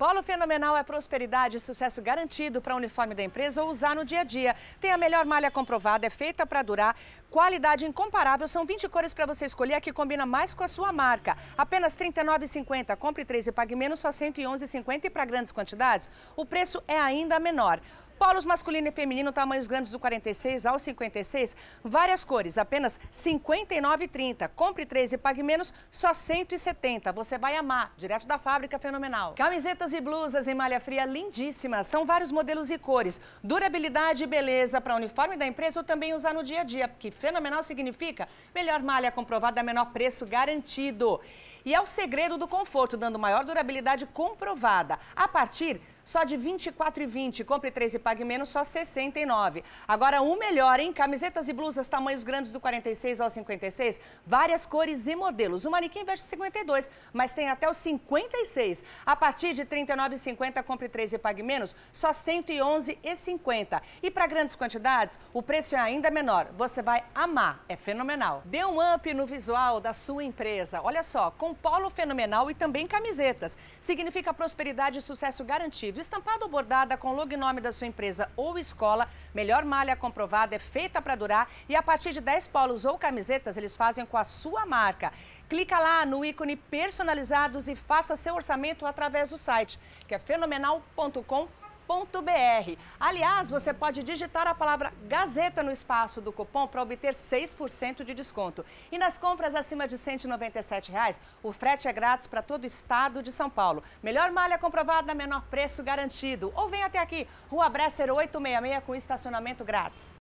Polo Fenomenal é prosperidade e sucesso garantido para o uniforme da empresa ou usar no dia a dia. Tem a melhor malha comprovada, é feita para durar, qualidade incomparável. São 20 cores para você escolher a que combina mais com a sua marca. Apenas R$ 39,50. Compre 3 e pague menos só R$ 111,50 e para grandes quantidades o preço é ainda menor. Polos masculino e feminino, tamanhos grandes do 46 ao 56, várias cores, apenas R$ 59,30. Compre três e pague menos, só R$ 170. Você vai amar, direto da fábrica, fenomenal. Camisetas e blusas em malha fria lindíssimas, são vários modelos e cores. Durabilidade e beleza para uniforme da empresa ou também usar no dia a dia, porque fenomenal significa melhor malha comprovada, menor preço garantido. E é o segredo do conforto, dando maior durabilidade comprovada. A partir só de R$ 24,20. Compre 3 e pague menos, só R$ 69. Agora, o melhor, hein? Camisetas e blusas, tamanhos grandes do 46 ao 56, várias cores e modelos. O manequim veste 52, mas tem até o 56. A partir de R$ 39,50, compre 3 e pague menos, só R$ 111,50. E para grandes quantidades, o preço é ainda menor. Você vai amar, é fenomenal. Dê um up no visual da sua empresa. Olha só, com um polo fenomenal e também camisetas. Significa prosperidade e sucesso garantido. Estampada ou bordada com o lognome da sua empresa ou escola, melhor malha comprovada, é feita para durar e a partir de 10 polos ou camisetas eles fazem com a sua marca. Clica lá no ícone personalizados e faça seu orçamento através do site, que é fenomenal.com.br. Gazeta.com.br. Aliás, você pode digitar a palavra Gazeta no espaço do cupom para obter 6% de desconto. E nas compras acima de R$ 197,00, reais, o frete é grátis para todo o estado de São Paulo. Melhor malha comprovada, menor preço garantido. Ou vem até aqui, Rua Bresser 866 com estacionamento grátis.